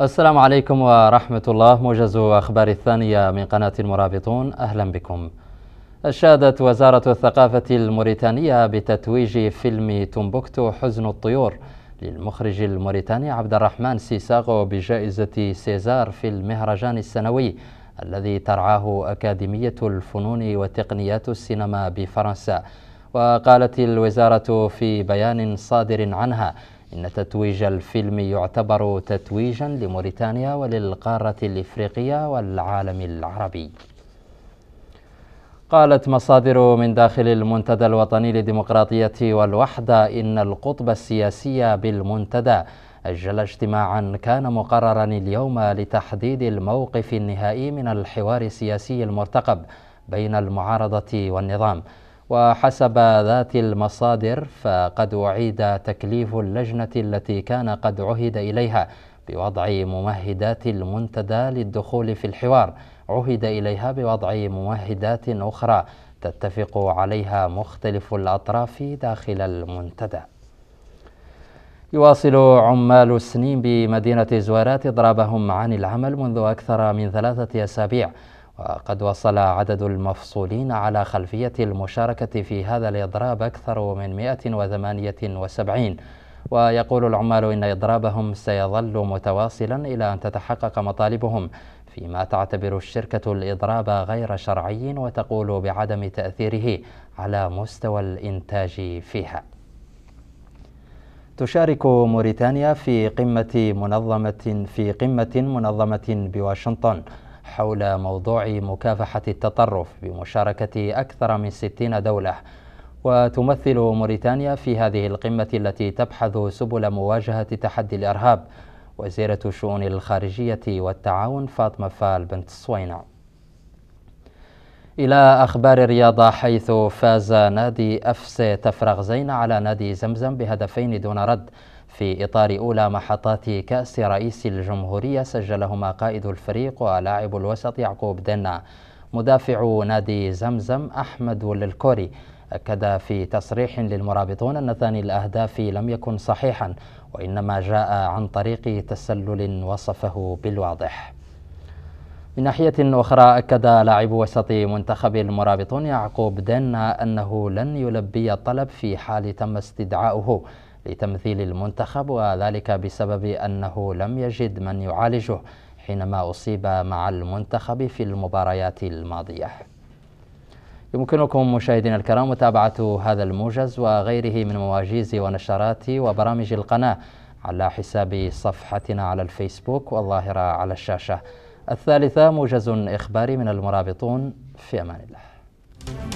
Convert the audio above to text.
السلام عليكم ورحمة الله موجز أخبار الثانية من قناة المرابطون أهلا بكم أشادت وزارة الثقافة الموريتانية بتتويج فيلم تومبوكتو حزن الطيور للمخرج الموريتاني عبد الرحمن سيساغو بجائزة سيزار في المهرجان السنوي الذي ترعاه أكاديمية الفنون وتقنيات السينما بفرنسا وقالت الوزارة في بيان صادر عنها إن تتويج الفيلم يعتبر تتويجا لموريتانيا وللقارة الإفريقية والعالم العربي قالت مصادر من داخل المنتدى الوطني للديمقراطية والوحدة إن القطب السياسي بالمنتدى أجل اجتماعا كان مقررا اليوم لتحديد الموقف النهائي من الحوار السياسي المرتقب بين المعارضة والنظام وحسب ذات المصادر فقد أعيد تكليف اللجنة التي كان قد عهد إليها بوضع ممهدات المنتدى للدخول في الحوار عهد إليها بوضع ممهدات أخرى تتفق عليها مختلف الأطراف داخل المنتدى يواصل عمال السنين بمدينة زوارات إضرابهم عن العمل منذ أكثر من ثلاثة أسابيع وقد وصل عدد المفصولين على خلفية المشاركة في هذا الإضراب أكثر من 178 ويقول العمال إن إضرابهم سيظل متواصلا إلى أن تتحقق مطالبهم فيما تعتبر الشركة الإضراب غير شرعي وتقول بعدم تأثيره على مستوى الإنتاج فيها تشارك موريتانيا في قمة منظمة في قمة منظمة بواشنطن حول موضوع مكافحة التطرف بمشاركة أكثر من 60 دولة وتمثل موريتانيا في هذه القمة التي تبحث سبل مواجهة تحدي الإرهاب وزيرة شؤون الخارجية والتعاون فاطمة فال بنت صوينع إلى أخبار الرياضة حيث فاز نادي أفس تفرغ زين على نادي زمزم بهدفين دون رد في إطار أولى محطات كأس رئيس الجمهورية سجلهما قائد الفريق ولاعب الوسط يعقوب دنا مدافع نادي زمزم أحمد الكوري أكد في تصريح للمرابطون أن ثاني الأهداف لم يكن صحيحا وإنما جاء عن طريق تسلل وصفه بالواضح من ناحية أخرى أكد لاعب وسط منتخب المرابطون يعقوب دنا أنه لن يلبي الطلب في حال تم استدعاؤه لتمثيل المنتخب وذلك بسبب أنه لم يجد من يعالجه حينما أصيب مع المنتخب في المباريات الماضية يمكنكم مشاهدينا الكرام متابعة هذا الموجز وغيره من مواجيز ونشرات وبرامج القناة على حساب صفحتنا على الفيسبوك والظاهرة على الشاشة الثالثة موجز إخباري من المرابطون في أمان الله